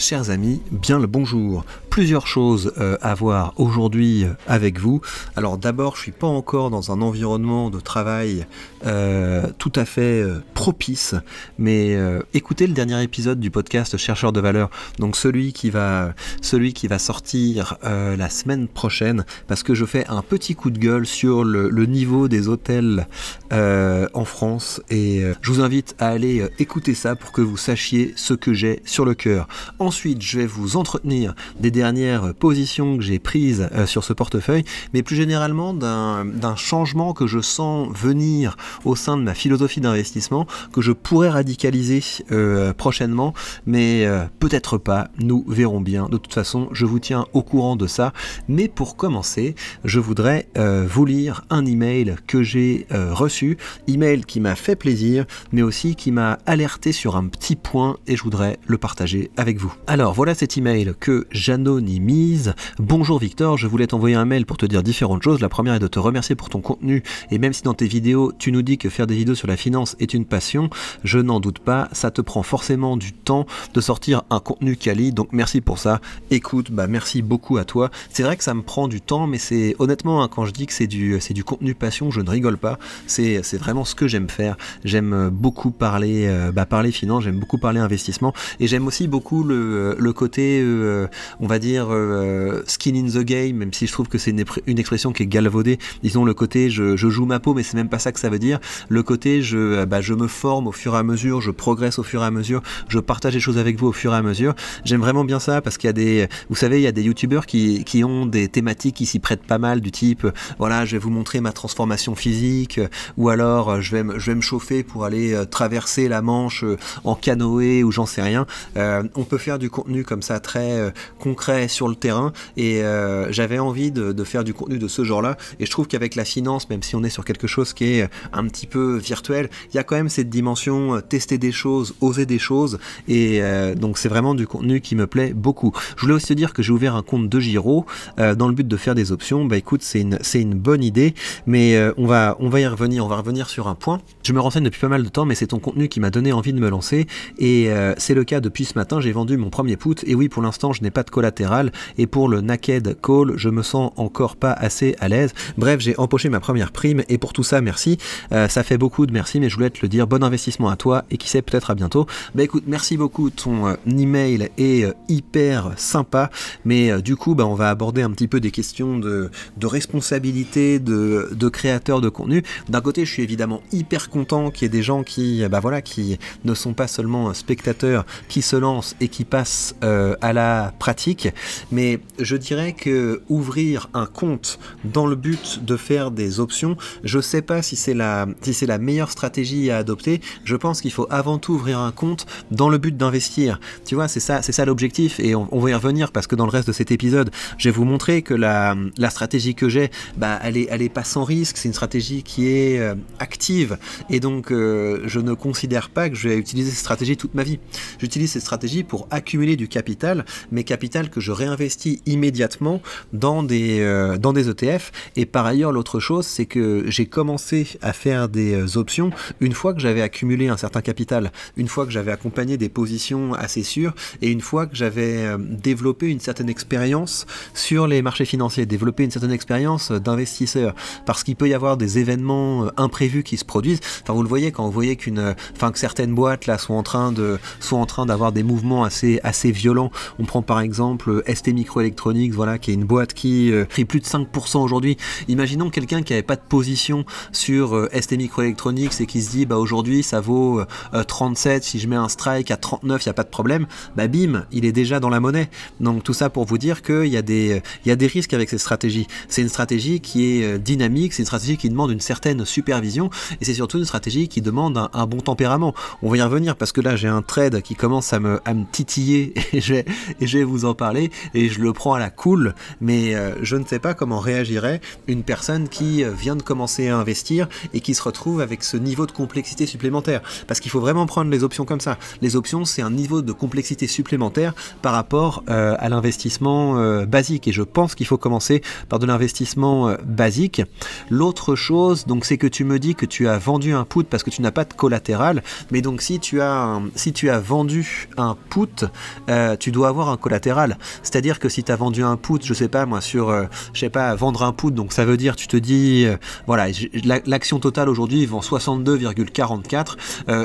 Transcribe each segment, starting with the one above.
Chers amis, bien le bonjour. Plusieurs choses euh, à voir aujourd'hui euh, avec vous. Alors d'abord, je suis pas encore dans un environnement de travail euh, tout à fait propice, mais écoutez le dernier épisode du podcast Chercheur de valeur, donc celui qui va, celui qui va sortir la semaine prochaine, parce que je fais un petit coup de gueule sur le, niveau des hôtels en France et je vous invite à aller écouter ça pour que vous sachiez ce que j'ai sur le cœur. Ensuite, je vais vous entretenir des dernières positions que j'ai prises euh, sur ce portefeuille, mais plus généralement d'un changement que je sens venir au sein de ma philosophie d'investissement, que je pourrais radicaliser euh, prochainement, mais euh, peut-être pas, nous verrons bien. De toute façon, je vous tiens au courant de ça. Mais pour commencer, je voudrais vous lire un email que j'ai reçu, email qui m'a fait plaisir, mais aussi qui m'a alerté sur un petit point et je voudrais le partager avec vous. Alors voilà cet email que j'anonymise. Bonjour Victor, je voulais t'envoyer un mail pour te dire différentes choses. La première est de te remercier pour ton contenu et même si dans tes vidéos tu nous dis que faire des vidéos sur la finance est une passion, je n'en doute pas, ça te prend forcément du temps de sortir un contenu quali. Donc merci pour ça. Écoute, bah merci beaucoup à toi. C'est vrai que ça me prend du temps mais c'est honnêtement hein, quand je dis que c'est du du contenu passion, je ne rigole pas. C'est vraiment ce que j'aime faire. J'aime beaucoup parler euh, bah, parler finance, j'aime beaucoup parler investissement et j'aime aussi beaucoup le euh, le, côté, euh, on va dire, euh, skin in the game, même si je trouve que c'est une, expression qui est galvaudée. Disons le côté je, joue ma peau, mais c'est même pas ça que ça veut dire. Le côté je, bah, je me forme au fur et à mesure, je progresse au fur et à mesure, je partage les choses avec vous au fur et à mesure. J'aime vraiment bien ça parce qu'il y a des, vous savez, il y a des youtubeurs qui, ont des thématiques qui s'y prêtent pas mal, du type, voilà, je vais vous montrer ma transformation physique, ou alors je vais, me chauffer pour aller traverser la Manche en canoë ou j'en sais rien. on peut faire du contenu comme ça très euh, concret sur le terrain et euh, j'avais envie de, faire du contenu de ce genre-là et je trouve qu'avec la finance, même si on est sur quelque chose qui est euh, un petit peu virtuel, il y a quand même cette dimension tester des choses, oser des choses et donc c'est vraiment du contenu qui me plaît beaucoup. Je voulais aussi dire que j'ai ouvert un compte de Giro dans le but de faire des options. Bah écoute, c'est une, c'est une bonne idée mais on, va, on va y revenir, on va revenir sur un point. Je me renseigne depuis pas mal de temps mais c'est ton contenu qui m'a donné envie de me lancer et c'est le cas depuis ce matin, j'ai vendu mon premier put. Et oui, pour l'instant, je n'ai pas de collatéral. Et pour le naked call, je me sens encore pas assez à l'aise. Bref, j'ai empoché ma première prime. Et pour tout ça, merci. Euh, ça fait beaucoup de merci, mais je voulais te le dire. Bon investissement à toi. Et qui sait, peut-être à bientôt. Bah écoute, merci beaucoup. Ton euh, email est euh, hyper sympa. Mais du coup, bah, on va aborder un petit peu des questions de, de responsabilité de, de créateur de contenu. D'un côté, je suis évidemment hyper content qu'il y ait des gens qui, bah voilà, qui ne sont pas seulement spectateurs, qui se lancent et qui passe euh, à la pratique, mais je dirais que ouvrir un compte dans le but de faire des options, je sais pas si c'est la, si c'est la meilleure stratégie à adopter. Je pense qu'il faut avant tout ouvrir un compte dans le but d'investir. Tu vois, c'est ça, c'est ça l'objectif, et on, va y revenir parce que dans le reste de cet épisode, je vais vous montrer que la, la stratégie que j'ai, bah, elle est, elle est pas sans risque. C'est une stratégie qui est euh, active, et donc euh, je ne considère pas que je vais utiliser cette stratégie toute ma vie. J'utilise cette stratégie pour accumuler du capital, mais capital que je réinvestis immédiatement dans des, euh, dans des ETF. Et par ailleurs, l'autre chose, c'est que j'ai commencé à faire des euh, options une fois que j'avais accumulé un certain capital, une fois que j'avais accompagné des positions assez sûres et une fois que j'avais euh, développé une certaine expérience sur les marchés financiers, développé une certaine expérience d'investisseur. Parce qu'il peut y avoir des événements imprévus qui se produisent. Enfin, vous le voyez quand vous voyez qu'une, enfin, que certaines boîtes là sont en train de, sont en train d'avoir des mouvements assez assez, violent. On prend par exemple euh, ST Microelectronics, voilà, qui est une boîte qui pris euh, plus de 5% aujourd'hui. Imaginons quelqu'un qui n'avait pas de position sur euh, ST Microelectronics et qui se dit bah aujourd'hui ça vaut 37, si je mets un strike à 39, il n'y a pas de problème, bah bim, il est déjà dans la monnaie. Donc tout ça pour vous dire qu'il y, a des, il y a des risques avec ces stratégies. C'est une stratégie qui est dynamique, c'est une stratégie qui demande une certaine supervision et c'est surtout une stratégie qui demande un, bon tempérament. On va y revenir parce que là j'ai un trade qui commence à me, à me titiller et je, vais, et je vais vous en parler et je le prends à la cool, mais euh, je ne sais pas comment réagirait une personne qui euh, vient de commencer à investir et qui se retrouve avec ce niveau de complexité supplémentaire. Parce qu'il faut vraiment prendre les options comme ça. Les options, c'est un niveau de complexité supplémentaire par rapport euh, à l'investissement basique. Et je pense qu'il faut commencer par de l'investissement basique. L'autre chose, donc, c'est que tu me dis que tu as vendu un put parce que tu n'as pas de collatéral. Mais donc, si tu as, si tu as vendu un put, euh, tu dois avoir un collatéral. C'est-à-dire que si tu as vendu un put, je sais pas moi, sur, euh, je sais pas, vendre un put, donc ça veut dire, tu te dis, euh, voilà, l'action totale aujourd'hui vend 62,44,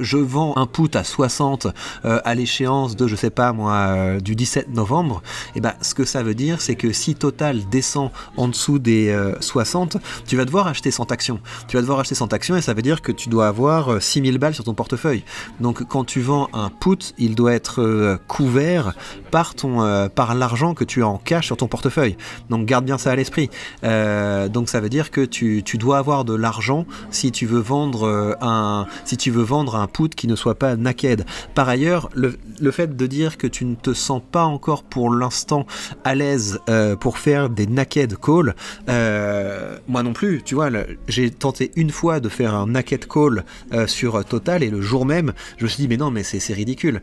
je vends un put à 60 à l'échéance de, je sais pas moi, du 17 novembre, et eh ben ce que ça veut dire, c'est que si total descend en dessous des 60, tu vas devoir acheter 100 actions. Tu vas devoir acheter 100 actions et ça veut dire que tu dois avoir 6000 balles sur ton portefeuille. Donc quand tu vends un put, il doit être couvert par, ton, euh, par l'argent que tu as en cash sur ton portefeuille. Donc garde bien ça à l'esprit. Euh, donc ça veut dire que tu, tu dois avoir de l'argent si tu veux vendre euh, un si tu veux vendre un put qui ne soit pas naked. Par ailleurs, le, le fait de dire que tu ne te sens pas encore pour l'instant à l'aise pour faire des naked calls, moi non plus, tu vois, j'ai tenté une fois de faire un naked call sur Total et le jour même, je me suis dit mais non mais c'est ridicule.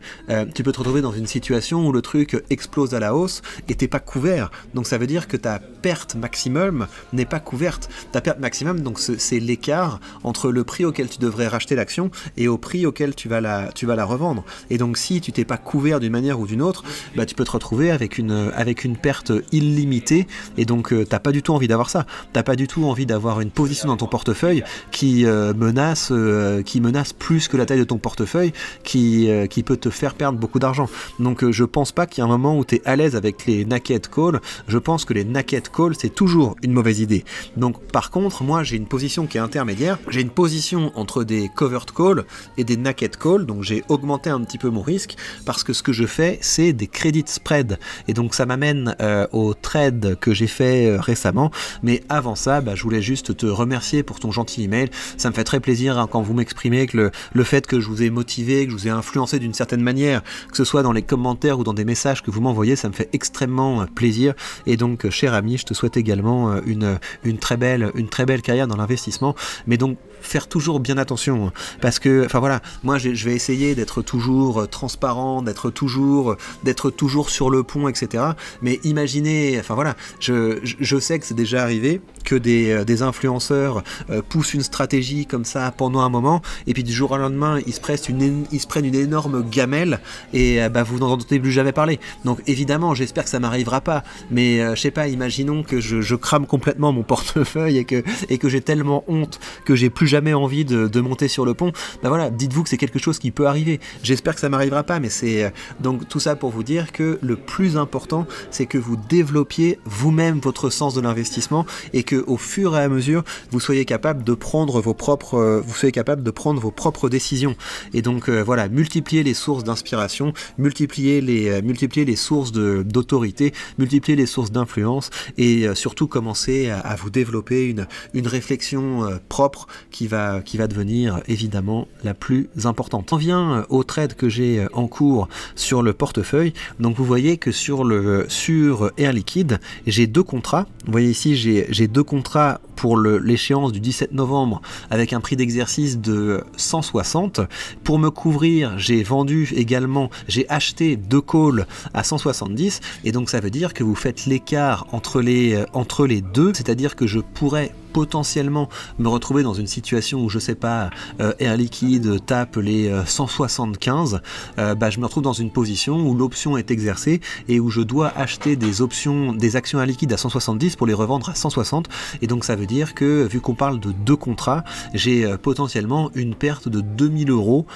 tu peux te retrouver dans une situation où le truc explose à la hausse et t'es pas couvert. Donc ça veut dire que ta perte maximum n'est pas couverte. Ta perte maximum, donc c'est l'écart entre le prix auquel tu devrais racheter l'action et au prix auquel tu vas la, tu vas la revendre. Et donc si tu t'es pas couvert d'une manière ou d'une autre, bah, tu peux te retrouver avec une, avec une perte illimitée et donc tu euh, t'as pas du tout envie d'avoir ça. T'as pas du tout envie d'avoir une position dans ton portefeuille qui euh, menace, euh, qui menace plus que la taille de ton portefeuille, qui peut te faire perdre beaucoup d'argent. Donc euh, je pense pas qu'il y a un moment où tu es à l'aise avec les naked calls. Je pense que les naked calls, c'est toujours une mauvaise idée. Donc par contre, moi j'ai une position qui est intermédiaire. J'ai une position entre des covered calls et des naked calls. Donc j'ai augmenté un petit peu mon risque parce que ce que je fais, c'est des credit spread. Et donc ça m'amène euh, au trade que j'ai fait euh, récemment. Mais avant ça, bah, je voulais juste te remercier pour ton gentil email. Ça me fait très plaisir hein, quand vous m'exprimez que le, le fait que je vous ai motivé, que je vous ai influencé d'une certaine manière, que ce soit dans les commentaires ou dans des messages que vous m'envoyez, ça me fait extrêmement euh, plaisir. Et donc, euh, cher ami, je te souhaite également euh, une, une, très, belle, une très belle carrière dans l'investissement. Mais donc, faire toujours bien attention. Parce que, enfin voilà, moi je vais essayer d'être toujours euh, transparent, d'être toujours, euh, d'être toujours sur le pont, etc. Mais imaginez, enfin voilà, je, je sais que c'est déjà arrivé que des, euh, des influenceurs poussent une stratégie comme ça pendant un moment, et puis du jour au lendemain, ils se, une, ils se prennent une énorme gamelle, et bah, vous n'en entendez plus jamais parler. Donc évidemment, j'espère que ça m'arrivera pas, mais je sais pas, imaginons que je, je crame complètement mon portefeuille et que, et que j'ai tellement honte que j'ai plus jamais jamais envie de, de monter sur le pont, ben voilà, dites-vous que c'est quelque chose qui peut arriver. J'espère que ça m'arrivera pas, mais c'est euh, donc tout ça pour vous dire que le plus important, c'est que vous développiez vous-même votre sens de l'investissement et que au fur et à mesure, vous soyez capable de prendre vos propres, euh, vous soyez capable de prendre vos propres décisions. Et donc euh, voilà, multipliez les sources d'inspiration, multipliez les, multiplier les sources d'autorité, multipliez les sources d'influence et surtout commencez à, à, vous développer une, une réflexion propre qui va, qui va devenir évidemment la plus importante. On vient euh, au trade que j'ai euh, en cours sur le portefeuille. Donc vous voyez que sur, le, sur euh, Air Liquide, j'ai deux contrats. Vous voyez ici, j'ai deux contrats pour l'échéance du 17 novembre avec un prix d'exercice de 160. Pour me couvrir, j'ai vendu également, j'ai acheté deux calls à 170. Et donc ça veut dire que vous faites l'écart entre les, entre les deux, c'est-à-dire que je pourrais potentiellement me retrouver dans une situation où je sais pas euh, Air Liquide tape les 175, euh, euh, bah, je me retrouve dans une position où l'option est exercée et où je dois acheter des options, des actions Air Liquide à 170 pour les revendre à 160. Et donc ça veut dire que vu qu'on parle de deux contrats, j'ai potentiellement une perte de 2000 euros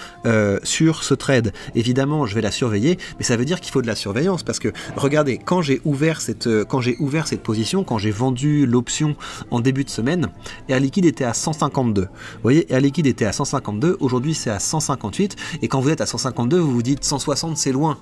sur ce trade. Évidemment, je vais la surveiller, mais ça veut dire qu'il faut de la surveillance parce que regardez, quand j'ai ouvert cette, quand j'ai ouvert cette position, quand j'ai vendu l'option en début de semaine Air Liquide était à 152. Vous voyez, Air Liquide était à 152, aujourd'hui c'est à 158, et quand vous êtes à 152, vous vous dites 160 c'est loin.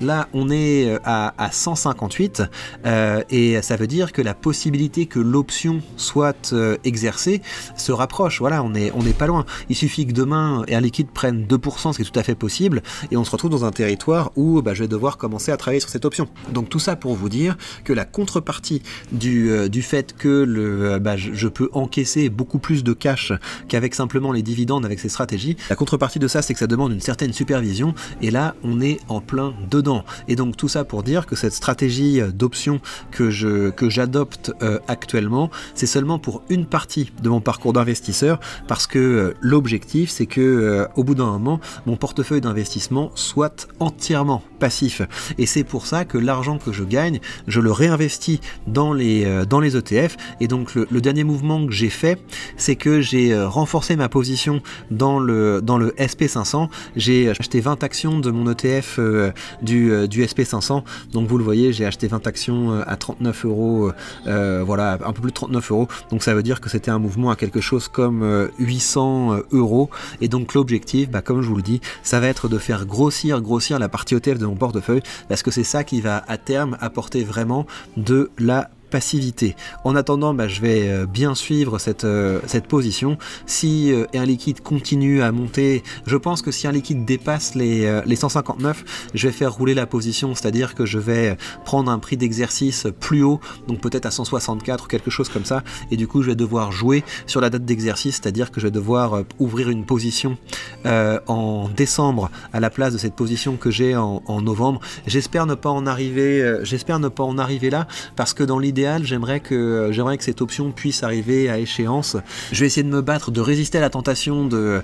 Là, on est euh, à, 158, euh, et ça veut dire que la possibilité que l'option soit euh, exercée se rapproche. Voilà, on n'est pas loin. Il suffit que demain, Air Liquide prenne 2%, ce qui est tout à fait possible, et on se retrouve dans un territoire où bah, je vais devoir commencer à travailler sur cette option. Donc tout ça pour vous dire que la contrepartie du, fait que le, bah, je peut encaisser beaucoup plus de cash qu'avec simplement les dividendes avec ces stratégies. La contrepartie de ça, c'est que ça demande une certaine supervision et là, on est en plein dedans. Et donc tout ça pour dire que cette stratégie d'option que je que j'adopte euh, actuellement, c'est seulement pour une partie de mon parcours d'investisseur parce que euh, l'objectif, c'est que euh, au bout d'un moment, mon portefeuille d'investissement soit entièrement passif. Et c'est pour ça que l'argent que je gagne, je le réinvestis dans les dans les ETF et donc le, le dernier mouvement que j'ai fait, c'est que j'ai euh, renforcé ma position dans le, dans le SP500. J'ai acheté 20 actions de mon ETF euh, du, euh, du SP500. Donc vous le voyez, j'ai acheté 20 actions à 39 euros, voilà, un peu plus de 39 euros. Donc ça veut dire que c'était un mouvement à quelque chose comme 800 euros. Et donc l'objectif, bah, comme je vous le dis, ça va être de faire grossir, grossir la partie ETF de mon portefeuille parce que c'est ça qui va à terme apporter vraiment de la passivité. En attendant, bah, je vais euh, bien suivre cette, euh, cette position. Si un euh, Liquide continue à monter, je pense que si un Liquide dépasse les, 159, je vais faire rouler la position, c'est-à-dire que je vais prendre un prix d'exercice plus haut, donc peut-être à 164 ou quelque chose comme ça, et du coup je vais devoir jouer sur la date d'exercice, c'est-à-dire que je vais devoir ouvrir une position en décembre à la place de cette position que j'ai en, novembre. J'espère ne pas en arriver, j'espère ne pas en arriver là, parce que dans l'idée j'aimerais que, cette option puisse arriver à échéance. Je vais essayer de me battre, de résister à la tentation de,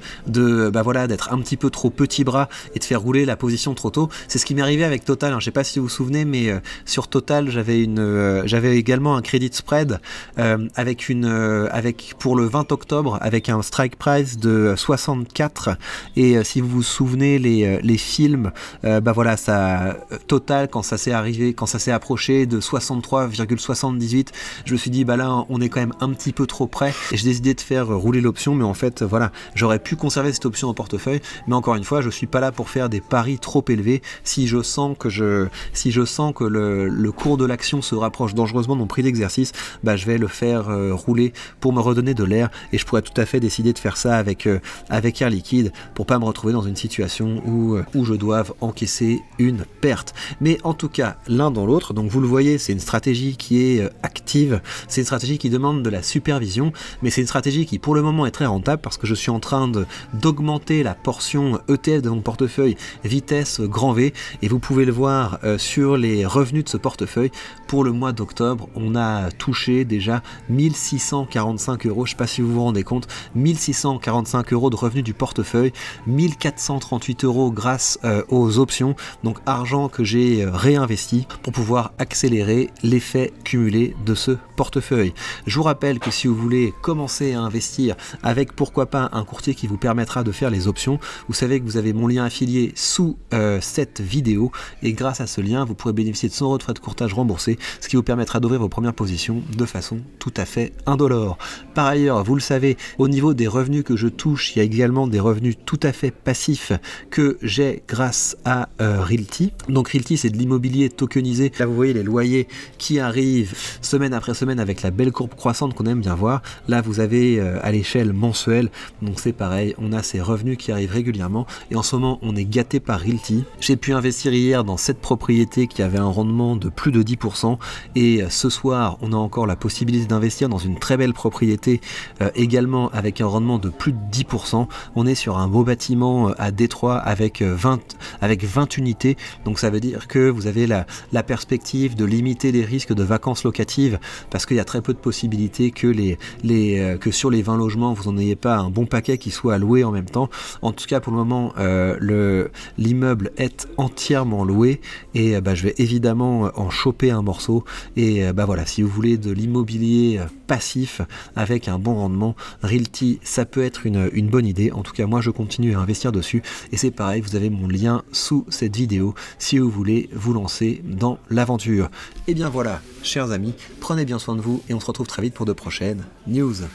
bah voilà, d'être un petit peu trop petit bras et de faire rouler la position trop tôt. C'est ce qui m'est arrivé avec Total. Hein. je ne sais pas si vous vous souvenez, mais euh, sur Total, j'avais euh, également un credit spread euh, avec une, avec pour le 20 octobre avec un strike price de 64. Et si vous vous souvenez les, films, bah voilà, ça Total quand ça s'est arrivé, quand ça s'est approché de 63,60 18 je me suis dit, bah là, on est quand même un petit peu trop près. Et j'ai décidé de faire rouler l'option, mais en fait, voilà, j'aurais pu conserver cette option en portefeuille. Mais encore une fois, je suis pas là pour faire des paris trop élevés. Si je sens que je, si je sens que le, le cours de l'action se rapproche dangereusement de mon prix d'exercice, bah je vais le faire euh, rouler pour me redonner de l'air. Et je pourrais tout à fait décider de faire ça avec, euh, avec Air Liquide pour pas me retrouver dans une situation où, euh, où je doive encaisser une perte. Mais en tout cas, l'un dans l'autre, donc vous le voyez, c'est une stratégie qui est euh, active. C'est une stratégie qui demande de la supervision, mais c'est une stratégie qui pour le moment est très rentable parce que je suis en train d'augmenter la portion ETF de mon portefeuille vitesse grand V et vous pouvez le voir euh, sur les revenus de ce portefeuille. Pour le mois d'octobre, on a touché déjà 1645 euros. Je ne sais pas si vous vous rendez compte, 1645 euros de revenus du portefeuille, 1438 euros grâce euh, aux options, donc argent que j'ai réinvesti pour pouvoir accélérer l'effet cumulé de ce portefeuille. Je vous rappelle que si vous voulez commencer à investir avec pourquoi pas un courtier qui vous permettra de faire les options, vous savez que vous avez mon lien affilié sous euh, cette vidéo et grâce à ce lien, vous pourrez bénéficier de 100 euros de frais de courtage remboursés, ce qui vous permettra d'ouvrir vos premières positions de façon tout à fait indolore. Par ailleurs, vous le savez, au niveau des revenus que je touche, il y a également des revenus tout à fait passifs que j'ai grâce à euh, Realty. Donc Realty, c'est de l'immobilier tokenisé. Là, vous voyez les loyers qui arrivent semaine après semaine avec la belle courbe croissante qu'on aime bien voir. Là, vous avez euh, à l'échelle mensuelle, donc c'est pareil, on a ces revenus qui arrivent régulièrement et en ce moment, on est gâté par Realty. J'ai pu investir hier dans cette propriété qui avait un rendement de plus de 10% et euh, ce soir, on a encore la possibilité d'investir dans une très belle propriété euh, également avec un rendement de plus de 10%. On est sur un beau bâtiment à Détroit avec 20, avec 20 unités, donc ça veut dire que vous avez la perspective de limiter les risques de vacances locative parce qu'il y a très peu de possibilités que, les, les, euh, que sur les 20 logements, vous n'en ayez pas un bon paquet qui soit loué en même temps. En tout cas, pour le moment, euh, l'immeuble est entièrement loué et euh, bah, je vais évidemment en choper un morceau. Et bah, voilà, si vous voulez de l'immobilier passif avec un bon rendement. Realty, ça peut être une, bonne idée. En tout cas, moi, je continue à investir dessus. Et c'est pareil, vous avez mon lien sous cette vidéo si vous voulez vous lancer dans l'aventure. Et eh bien voilà, chers amis, prenez bien soin de vous et on se retrouve très vite pour de prochaines news.